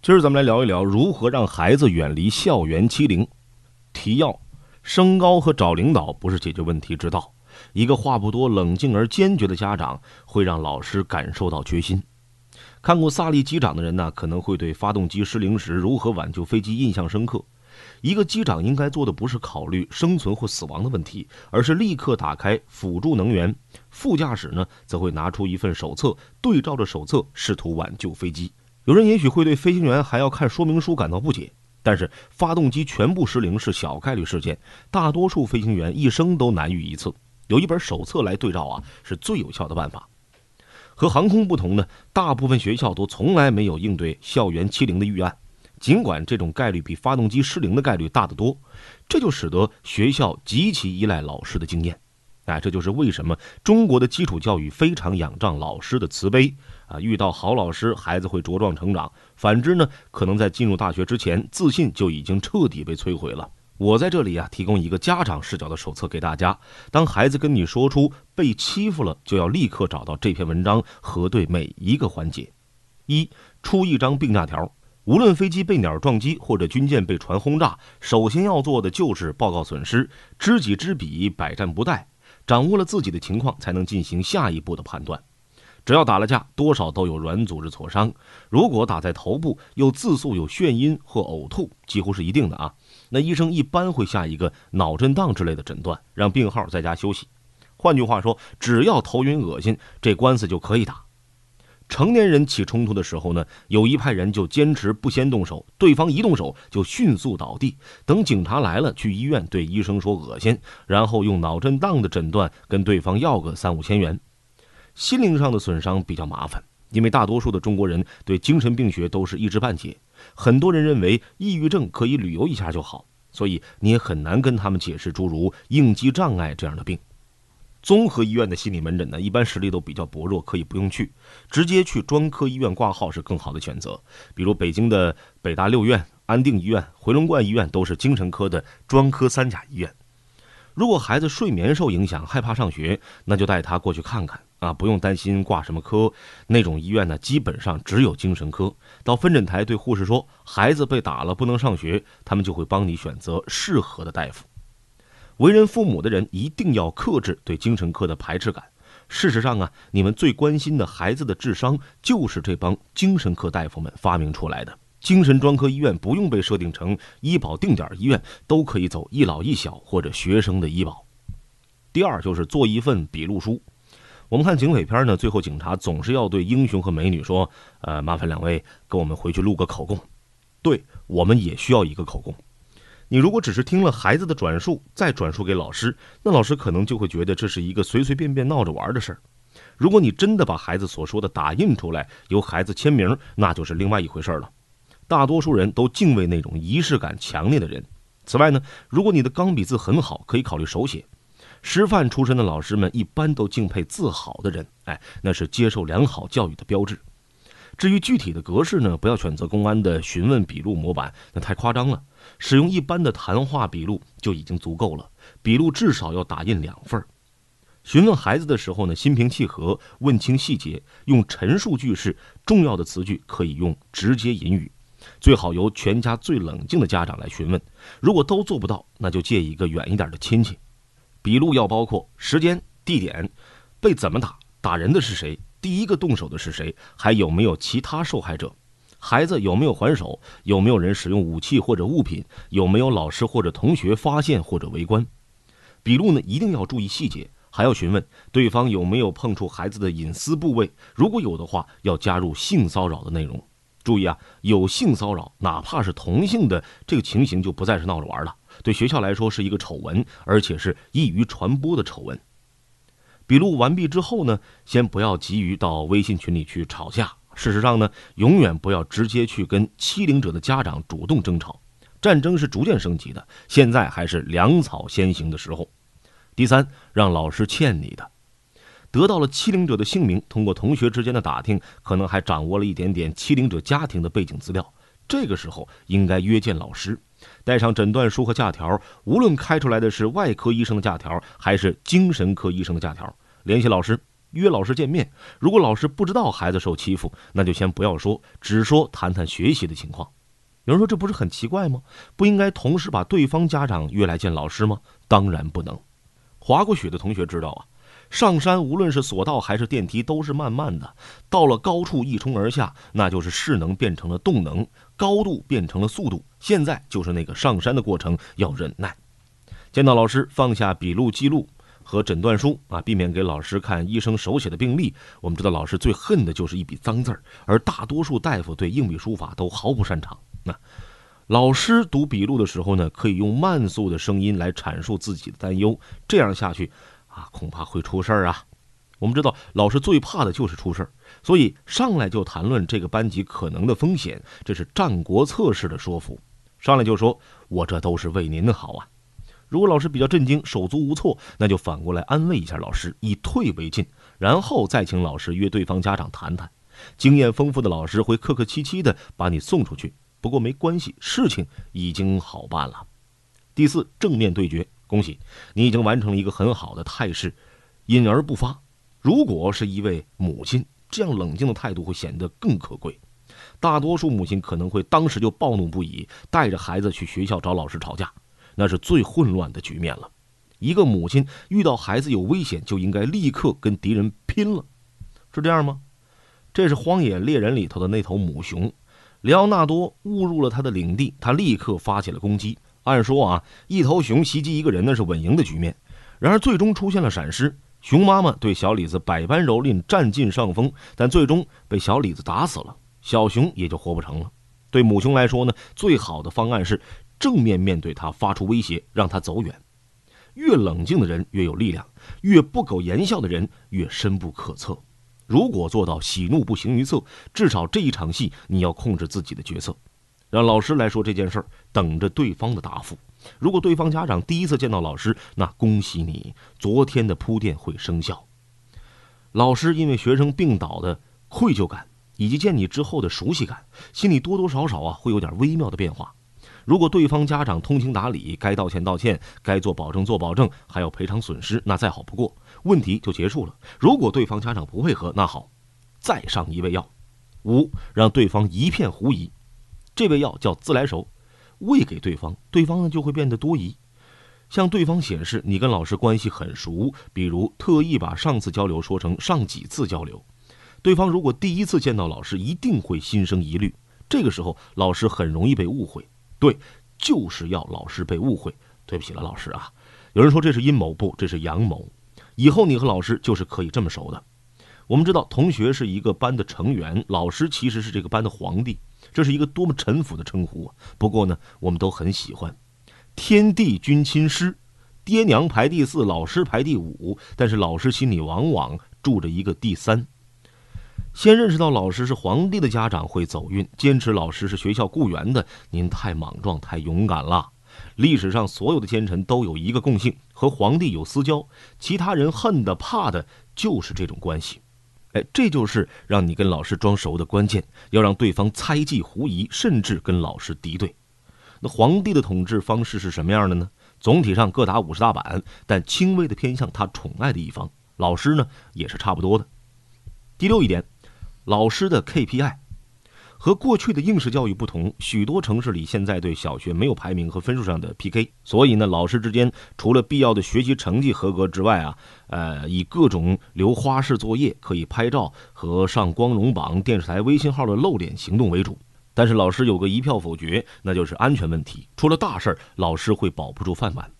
今儿咱们来聊一聊如何让孩子远离校园欺凌。提要：升高和找领导不是解决问题之道。一个话不多、冷静而坚决的家长会让老师感受到决心。看过《萨利机长》的人呢，可能会对发动机失灵时如何挽救飞机印象深刻。一个机长应该做的不是考虑生存或死亡的问题，而是立刻打开辅助能源。副驾驶呢，则会拿出一份手册，对照着手册试图挽救飞机。有人也许会对飞行员还要看说明书感到不解，但是发动机全部失灵是小概率事件，大多数飞行员一生都难遇一次。有一本手册来对照啊，是最有效的办法。和航空不同呢，大部分学校都从来没有应对校园欺凌的预案，尽管这种概率比发动机失灵的概率大得多，这就使得学校极其依赖老师的经验。哎，这就是为什么中国的基础教育非常仰仗老师的慈悲。啊，遇到好老师，孩子会茁壮成长；反之呢，可能在进入大学之前，自信就已经彻底被摧毁了。我在这里啊，提供一个家长视角的手册给大家。当孩子跟你说出被欺负了，就要立刻找到这篇文章，核对每一个环节。一出一张病假条，无论飞机被鸟撞击，或者军舰被船轰炸，首先要做的就是报告损失。知己知彼，百战不殆。掌握了自己的情况，才能进行下一步的判断。只要打了架，多少都有软组织挫伤。如果打在头部，又自诉有眩晕或呕吐，几乎是一定的啊。那医生一般会下一个脑震荡之类的诊断，让病号在家休息。换句话说，只要头晕恶心，这官司就可以打。成年人起冲突的时候呢，有一派人就坚持不先动手，对方一动手就迅速倒地。等警察来了，去医院对医生说恶心，然后用脑震荡的诊断跟对方要个三五千元。心灵上的损伤比较麻烦，因为大多数的中国人对精神病学都是一知半解，很多人认为抑郁症可以旅游一下就好，所以你也很难跟他们解释诸如应激障碍这样的病。综合医院的心理门诊呢，一般实力都比较薄弱，可以不用去，直接去专科医院挂号是更好的选择。比如北京的北大六院、安定医院、回龙观医院都是精神科的专科三甲医院。如果孩子睡眠受影响，害怕上学，那就带他过去看看。啊，不用担心挂什么科，那种医院呢，基本上只有精神科。到分诊台对护士说孩子被打了不能上学，他们就会帮你选择适合的大夫。为人父母的人一定要克制对精神科的排斥感。事实上啊，你们最关心的孩子的智商就是这帮精神科大夫们发明出来的。精神专科医院不用被设定成医保定点医院，都可以走一老一小或者学生的医保。第二就是做一份笔录书。我们看警匪片呢，最后警察总是要对英雄和美女说：“呃，麻烦两位跟我们回去录个口供。”对，我们也需要一个口供。你如果只是听了孩子的转述，再转述给老师，那老师可能就会觉得这是一个随随便便闹着玩的事儿。如果你真的把孩子所说的打印出来，由孩子签名，那就是另外一回事儿了。大多数人都敬畏那种仪式感强烈的人。此外呢，如果你的钢笔字很好，可以考虑手写。师范出身的老师们一般都敬佩自好的人，哎，那是接受良好教育的标志。至于具体的格式呢，不要选择公安的询问笔录模板，那太夸张了。使用一般的谈话笔录就已经足够了。笔录至少要打印两份。询问孩子的时候呢，心平气和，问清细节，用陈述句式，重要的词句可以用直接引语。最好由全家最冷静的家长来询问，如果都做不到，那就借一个远一点的亲戚。笔录要包括时间、地点，被怎么打，打人的是谁，第一个动手的是谁，还有没有其他受害者，孩子有没有还手，有没有人使用武器或者物品，有没有老师或者同学发现或者围观。笔录呢一定要注意细节，还要询问对方有没有碰触孩子的隐私部位，如果有的话，要加入性骚扰的内容。注意啊，有性骚扰，哪怕是同性的这个情形，就不再是闹着玩了。对学校来说是一个丑闻，而且是易于传播的丑闻。笔录完毕之后呢，先不要急于到微信群里去吵架。事实上呢，永远不要直接去跟欺凌者的家长主动争吵，战争是逐渐升级的，现在还是粮草先行的时候。第三，让老师欠你的，得到了欺凌者的姓名，通过同学之间的打听，可能还掌握了一点点欺凌者家庭的背景资料。这个时候应该约见老师，带上诊断书和假条。无论开出来的是外科医生的假条，还是精神科医生的假条，联系老师，约老师见面。如果老师不知道孩子受欺负，那就先不要说，只说谈谈学习的情况。有人说这不是很奇怪吗？不应该同时把对方家长约来见老师吗？当然不能。滑过雪的同学知道啊，上山无论是索道还是电梯都是慢慢的，到了高处一冲而下，那就是势能变成了动能。高度变成了速度，现在就是那个上山的过程，要忍耐。见到老师，放下笔录记录和诊断书啊，避免给老师看医生手写的病历。我们知道老师最恨的就是一笔脏字儿，而大多数大夫对硬笔书法都毫不擅长。那老师读笔录的时候呢，可以用慢速的声音来阐述自己的担忧，这样下去啊，恐怕会出事儿啊。我们知道老师最怕的就是出事儿，所以上来就谈论这个班级可能的风险，这是战国策式的说服。上来就说我这都是为您好啊。如果老师比较震惊、手足无措，那就反过来安慰一下老师，以退为进，然后再请老师约对方家长谈谈。经验丰富的老师会客客气气的把你送出去。不过没关系，事情已经好办了。第四，正面对决，恭喜你已经完成了一个很好的态势，隐而不发。如果是一位母亲，这样冷静的态度会显得更可贵。大多数母亲可能会当时就暴怒不已，带着孩子去学校找老师吵架，那是最混乱的局面了。一个母亲遇到孩子有危险，就应该立刻跟敌人拼了，是这样吗？这是《荒野猎人》里头的那头母熊，里奥纳多误入了他的领地，他立刻发起了攻击。按说啊，一头熊袭击一个人，那是稳赢的局面，然而最终出现了闪失。熊妈妈对小李子百般蹂躏，占尽上风，但最终被小李子打死了。小熊也就活不成了。对母熊来说呢，最好的方案是正面面对他，发出威胁，让他走远。越冷静的人越有力量，越不苟言笑的人越深不可测。如果做到喜怒不形于色，至少这一场戏你要控制自己的角色，让老师来说这件事儿，等着对方的答复。如果对方家长第一次见到老师，那恭喜你，昨天的铺垫会生效。老师因为学生病倒的愧疚感，以及见你之后的熟悉感，心里多多少少啊会有点微妙的变化。如果对方家长通情达理，该道歉道歉，该做保证做保证，还要赔偿损失，那再好不过，问题就结束了。如果对方家长不配合，那好，再上一味药，五让对方一片狐疑，这味药叫自来熟。喂给对方，对方呢就会变得多疑。向对方显示你跟老师关系很熟，比如特意把上次交流说成上几次交流。对方如果第一次见到老师，一定会心生疑虑。这个时候，老师很容易被误会。对，就是要老师被误会。对不起了，老师啊。有人说这是阴谋，不，这是阳谋。以后你和老师就是可以这么熟的。我们知道，同学是一个班的成员，老师其实是这个班的皇帝。这是一个多么陈腐的称呼啊！不过呢，我们都很喜欢。天地君亲师，爹娘排第四，老师排第五。但是老师心里往往住着一个第三。先认识到老师是皇帝的家长会走运，坚持老师是学校雇员的，您太莽撞，太勇敢了。历史上所有的奸臣都有一个共性，和皇帝有私交。其他人恨的怕的就是这种关系。哎，这就是让你跟老师装熟的关键，要让对方猜忌、狐疑，甚至跟老师敌对。那皇帝的统治方式是什么样的呢？总体上各打五十大板，但轻微的偏向他宠爱的一方。老师呢，也是差不多的。第六一点，老师的 KPI。和过去的应试教育不同，许多城市里现在对小学没有排名和分数上的 PK，所以呢，老师之间除了必要的学习成绩合格之外啊，呃，以各种留花式作业、可以拍照和上光荣榜、电视台微信号的露脸行动为主。但是老师有个一票否决，那就是安全问题，出了大事儿，老师会保不住饭碗。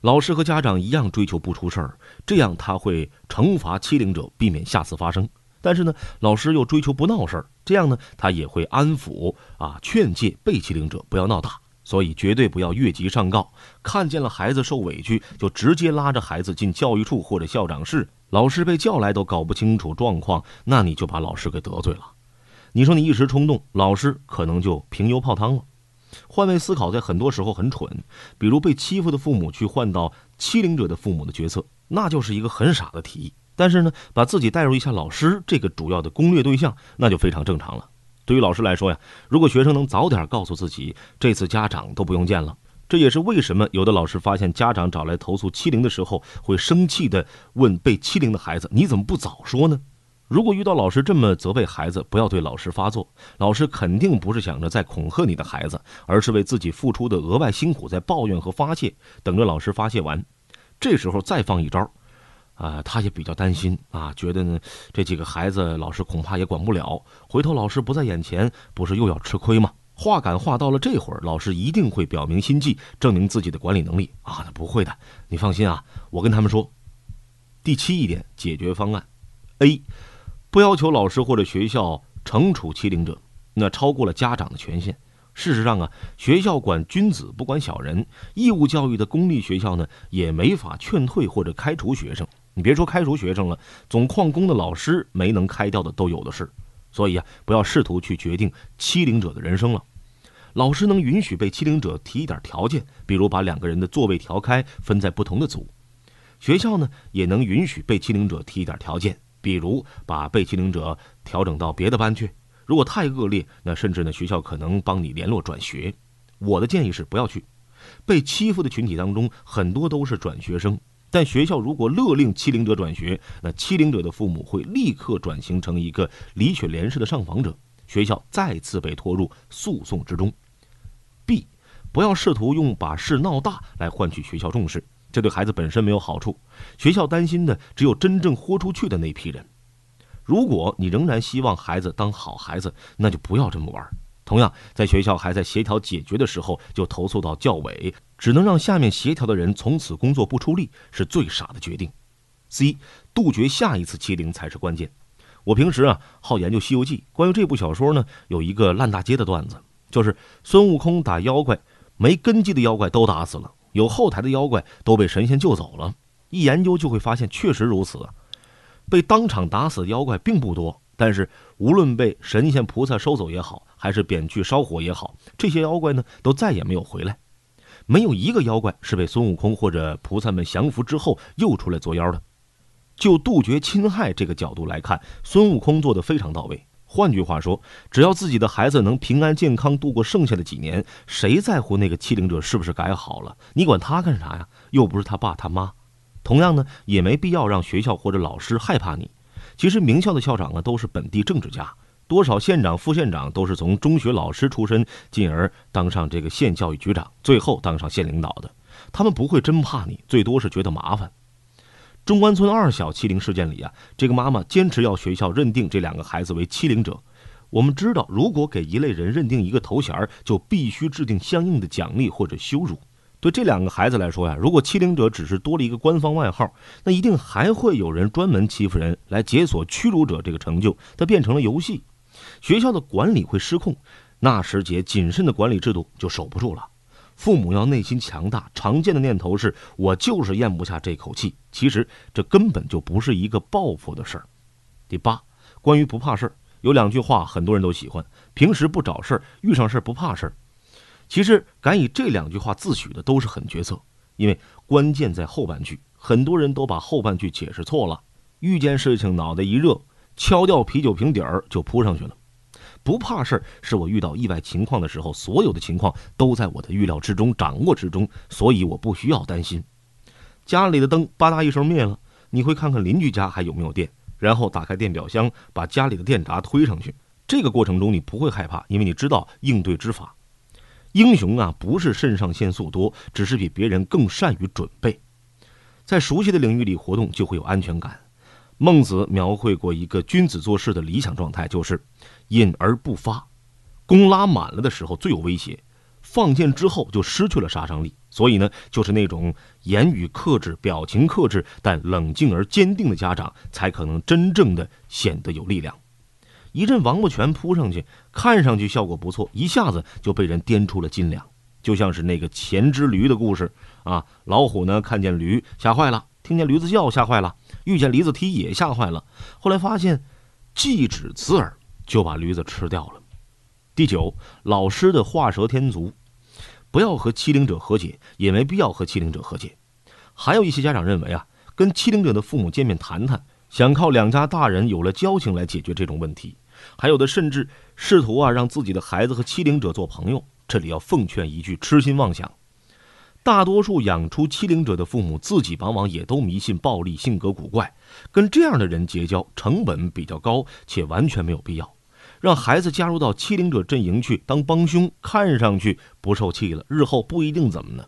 老师和家长一样追求不出事儿，这样他会惩罚欺凌者，避免下次发生。但是呢，老师又追求不闹事儿，这样呢，他也会安抚啊，劝诫被欺凌者不要闹大，所以绝对不要越级上告。看见了孩子受委屈，就直接拉着孩子进教育处或者校长室。老师被叫来都搞不清楚状况，那你就把老师给得罪了。你说你一时冲动，老师可能就评优泡汤了。换位思考在很多时候很蠢，比如被欺负的父母去换到欺凌者的父母的角色，那就是一个很傻的提议。但是呢，把自己带入一下老师这个主要的攻略对象，那就非常正常了。对于老师来说呀，如果学生能早点告诉自己，这次家长都不用见了，这也是为什么有的老师发现家长找来投诉欺凌的时候，会生气地问被欺凌的孩子：“你怎么不早说呢？”如果遇到老师这么责备孩子，不要对老师发作，老师肯定不是想着在恐吓你的孩子，而是为自己付出的额外辛苦在抱怨和发泄。等着老师发泄完，这时候再放一招。啊，他也比较担心啊，觉得呢这几个孩子老师恐怕也管不了，回头老师不在眼前，不是又要吃亏吗？话赶话到了这会儿，老师一定会表明心迹，证明自己的管理能力啊，那不会的，你放心啊，我跟他们说，第七一点解决方案，A，不要求老师或者学校惩处欺凌者，那超过了家长的权限。事实上啊，学校管君子不管小人，义务教育的公立学校呢也没法劝退或者开除学生。你别说开除学生了，总旷工的老师没能开掉的都有的是，所以啊，不要试图去决定欺凌者的人生了。老师能允许被欺凌者提一点条件，比如把两个人的座位调开，分在不同的组；学校呢也能允许被欺凌者提一点条件，比如把被欺凌者调整到别的班去。如果太恶劣，那甚至呢学校可能帮你联络转学。我的建议是不要去，被欺负的群体当中很多都是转学生。但学校如果勒令欺凌者转学，那欺凌者的父母会立刻转型成一个李雪莲式的上访者，学校再次被拖入诉讼之中。B，不要试图用把事闹大来换取学校重视，这对孩子本身没有好处。学校担心的只有真正豁出去的那批人。如果你仍然希望孩子当好孩子，那就不要这么玩。同样，在学校还在协调解决的时候就投诉到教委。只能让下面协调的人从此工作不出力，是最傻的决定。C，杜绝下一次欺凌才是关键。我平时啊，好研究《西游记》，关于这部小说呢，有一个烂大街的段子，就是孙悟空打妖怪，没根基的妖怪都打死了，有后台的妖怪都被神仙救走了。一研究就会发现，确实如此。被当场打死的妖怪并不多，但是无论被神仙菩萨收走也好，还是贬去烧火也好，这些妖怪呢，都再也没有回来。没有一个妖怪是被孙悟空或者菩萨们降服之后又出来作妖的，就杜绝侵害这个角度来看，孙悟空做的非常到位。换句话说，只要自己的孩子能平安健康度过剩下的几年，谁在乎那个欺凌者是不是改好了？你管他干啥呀？又不是他爸他妈。同样呢，也没必要让学校或者老师害怕你。其实名校的校长啊，都是本地政治家。多少县长、副县长都是从中学老师出身，进而当上这个县教育局长，最后当上县领导的。他们不会真怕你，最多是觉得麻烦。中关村二小欺凌事件里啊，这个妈妈坚持要学校认定这两个孩子为欺凌者。我们知道，如果给一类人认定一个头衔，就必须制定相应的奖励或者羞辱。对这两个孩子来说呀，如果欺凌者只是多了一个官方外号，那一定还会有人专门欺负人来解锁“屈辱者”这个成就。它变成了游戏。学校的管理会失控，那时节谨慎的管理制度就守不住了。父母要内心强大。常见的念头是：我就是咽不下这口气。其实这根本就不是一个报复的事儿。第八，关于不怕事儿，有两句话很多人都喜欢：平时不找事儿，遇上事儿不怕事儿。其实敢以这两句话自诩的都是狠角色，因为关键在后半句。很多人都把后半句解释错了，遇见事情脑袋一热，敲掉啤酒瓶底儿就扑上去了。不怕事儿，是我遇到意外情况的时候，所有的情况都在我的预料之中、掌握之中，所以我不需要担心。家里的灯吧嗒一声灭了，你会看看邻居家还有没有电，然后打开电表箱，把家里的电闸推上去。这个过程中你不会害怕，因为你知道应对之法。英雄啊，不是肾上腺素多，只是比别人更善于准备。在熟悉的领域里活动，就会有安全感。孟子描绘过一个君子做事的理想状态，就是隐而不发。弓拉满了的时候最有威胁，放箭之后就失去了杀伤力。所以呢，就是那种言语克制、表情克制，但冷静而坚定的家长，才可能真正的显得有力量。一阵王八拳扑上去，看上去效果不错，一下子就被人颠出了斤两。就像是那个前之驴的故事啊。老虎呢，看见驴吓坏了，听见驴子叫吓坏了。遇见驴子，踢也吓坏了。后来发现，既止刺耳，就把驴子吃掉了。第九，老师的画蛇添足，不要和欺凌者和解，也没必要和欺凌者和解。还有一些家长认为啊，跟欺凌者的父母见面谈谈，想靠两家大人有了交情来解决这种问题。还有的甚至试图啊，让自己的孩子和欺凌者做朋友。这里要奉劝一句：痴心妄想。大多数养出欺凌者的父母，自己往往也都迷信暴力、性格古怪，跟这样的人结交成本比较高，且完全没有必要。让孩子加入到欺凌者阵营去当帮凶，看上去不受气了，日后不一定怎么呢？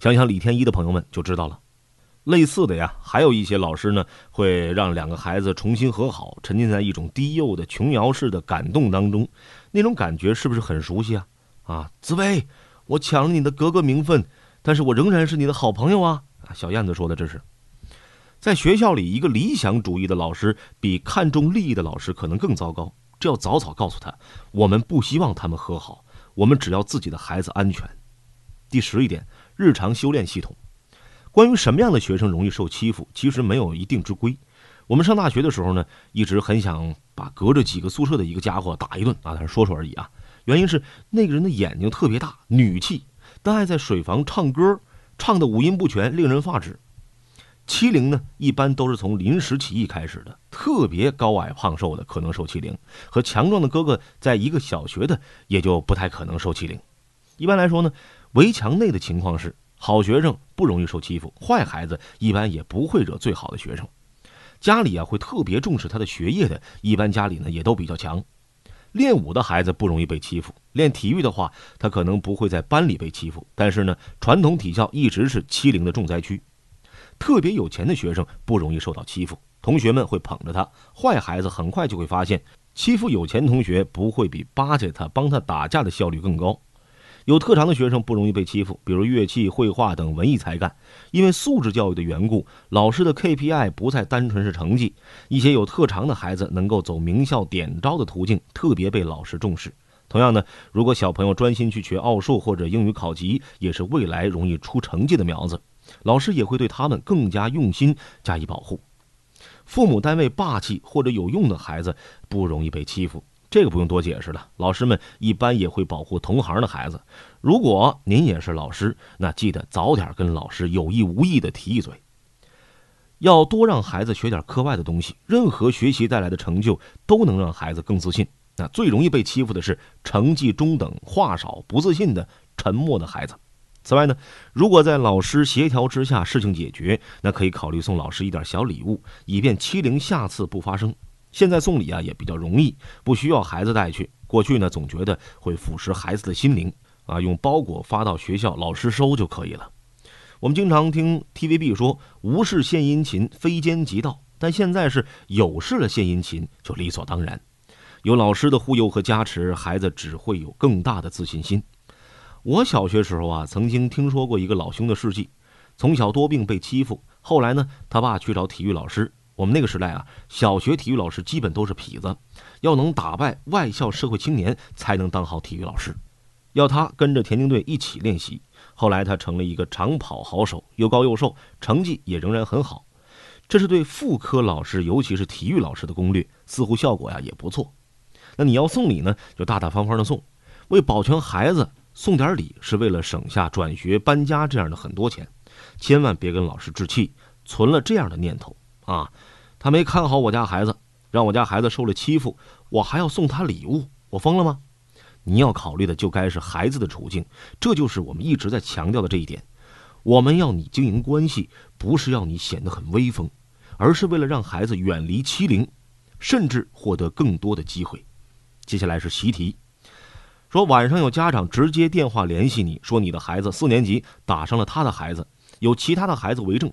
想想李天一的朋友们就知道了。类似的呀，还有一些老师呢，会让两个孩子重新和好，沉浸在一种低幼的琼瑶式的感动当中，那种感觉是不是很熟悉啊？啊，紫薇，我抢了你的格格名分。但是我仍然是你的好朋友啊！小燕子说的这是，在学校里，一个理想主义的老师比看重利益的老师可能更糟糕。这要早早告诉他，我们不希望他们和好，我们只要自己的孩子安全。第十一点，日常修炼系统。关于什么样的学生容易受欺负，其实没有一定之规。我们上大学的时候呢，一直很想把隔着几个宿舍的一个家伙打一顿啊，但是说说而已啊。原因是那个人的眼睛特别大，女气。但爱在水房唱歌，唱的五音不全，令人发指。欺凌呢，一般都是从临时起意开始的，特别高矮胖瘦的可能受欺凌，和强壮的哥哥在一个小学的也就不太可能受欺凌。一般来说呢，围墙内的情况是，好学生不容易受欺负，坏孩子一般也不会惹最好的学生。家里啊会特别重视他的学业的，一般家里呢也都比较强。练武的孩子不容易被欺负，练体育的话，他可能不会在班里被欺负。但是呢，传统体校一直是欺凌的重灾区。特别有钱的学生不容易受到欺负，同学们会捧着他，坏孩子很快就会发现，欺负有钱同学不会比巴结他、帮他打架的效率更高。有特长的学生不容易被欺负，比如乐器、绘画等文艺才干。因为素质教育的缘故，老师的 KPI 不再单纯是成绩。一些有特长的孩子能够走名校点招的途径，特别被老师重视。同样呢，如果小朋友专心去学奥数或者英语考级，也是未来容易出成绩的苗子，老师也会对他们更加用心加以保护。父母单位霸气或者有用的孩子不容易被欺负。这个不用多解释了，老师们一般也会保护同行的孩子。如果您也是老师，那记得早点跟老师有意无意的提一嘴，要多让孩子学点课外的东西。任何学习带来的成就都能让孩子更自信。那最容易被欺负的是成绩中等、话少、不自信的沉默的孩子。此外呢，如果在老师协调之下事情解决，那可以考虑送老师一点小礼物，以便欺凌下次不发生。现在送礼啊也比较容易，不需要孩子带去。过去呢总觉得会腐蚀孩子的心灵，啊，用包裹发到学校，老师收就可以了。我们经常听 TVB 说“无事献殷勤，非奸即盗”，但现在是有事了献殷勤就理所当然。有老师的护佑和加持，孩子只会有更大的自信心。我小学时候啊，曾经听说过一个老兄的事迹：从小多病被欺负，后来呢，他爸去找体育老师。我们那个时代啊，小学体育老师基本都是痞子，要能打败外校社会青年才能当好体育老师。要他跟着田径队一起练习，后来他成了一个长跑好手，又高又瘦，成绩也仍然很好。这是对副科老师，尤其是体育老师的攻略，似乎效果呀也不错。那你要送礼呢，就大大方方的送，为保全孩子，送点礼是为了省下转学搬家这样的很多钱，千万别跟老师置气，存了这样的念头啊。他没看好我家孩子，让我家孩子受了欺负，我还要送他礼物，我疯了吗？你要考虑的就该是孩子的处境，这就是我们一直在强调的这一点。我们要你经营关系，不是要你显得很威风，而是为了让孩子远离欺凌，甚至获得更多的机会。接下来是习题：说晚上有家长直接电话联系你说你的孩子四年级打伤了他的孩子，有其他的孩子为证。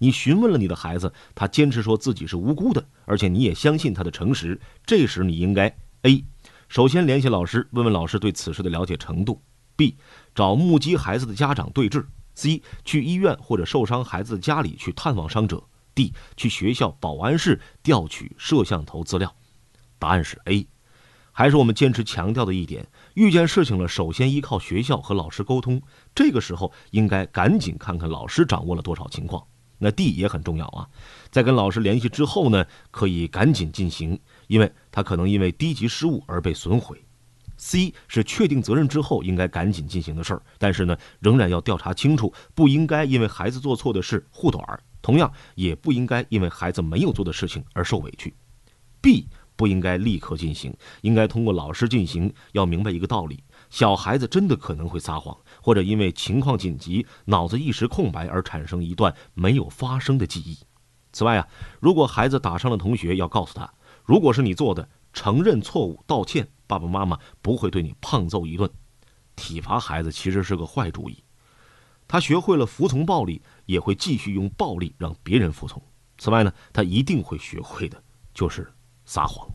你询问了你的孩子，他坚持说自己是无辜的，而且你也相信他的诚实。这时你应该：A. 首先联系老师，问问老师对此事的了解程度；B. 找目击孩子的家长对质；C. 去医院或者受伤孩子的家里去探望伤者；D. 去学校保安室调取摄像头资料。答案是 A。还是我们坚持强调的一点：遇见事情了，首先依靠学校和老师沟通。这个时候应该赶紧看看老师掌握了多少情况。那 D 也很重要啊，在跟老师联系之后呢，可以赶紧进行，因为他可能因为低级失误而被损毁。C 是确定责任之后应该赶紧进行的事儿，但是呢，仍然要调查清楚，不应该因为孩子做错的事护短儿，同样也不应该因为孩子没有做的事情而受委屈。B 不应该立刻进行，应该通过老师进行，要明白一个道理。小孩子真的可能会撒谎，或者因为情况紧急，脑子一时空白而产生一段没有发生的记忆。此外啊，如果孩子打伤了同学，要告诉他，如果是你做的，承认错误，道歉，爸爸妈妈不会对你胖揍一顿。体罚孩子其实是个坏主意，他学会了服从暴力，也会继续用暴力让别人服从。此外呢，他一定会学会的就是撒谎。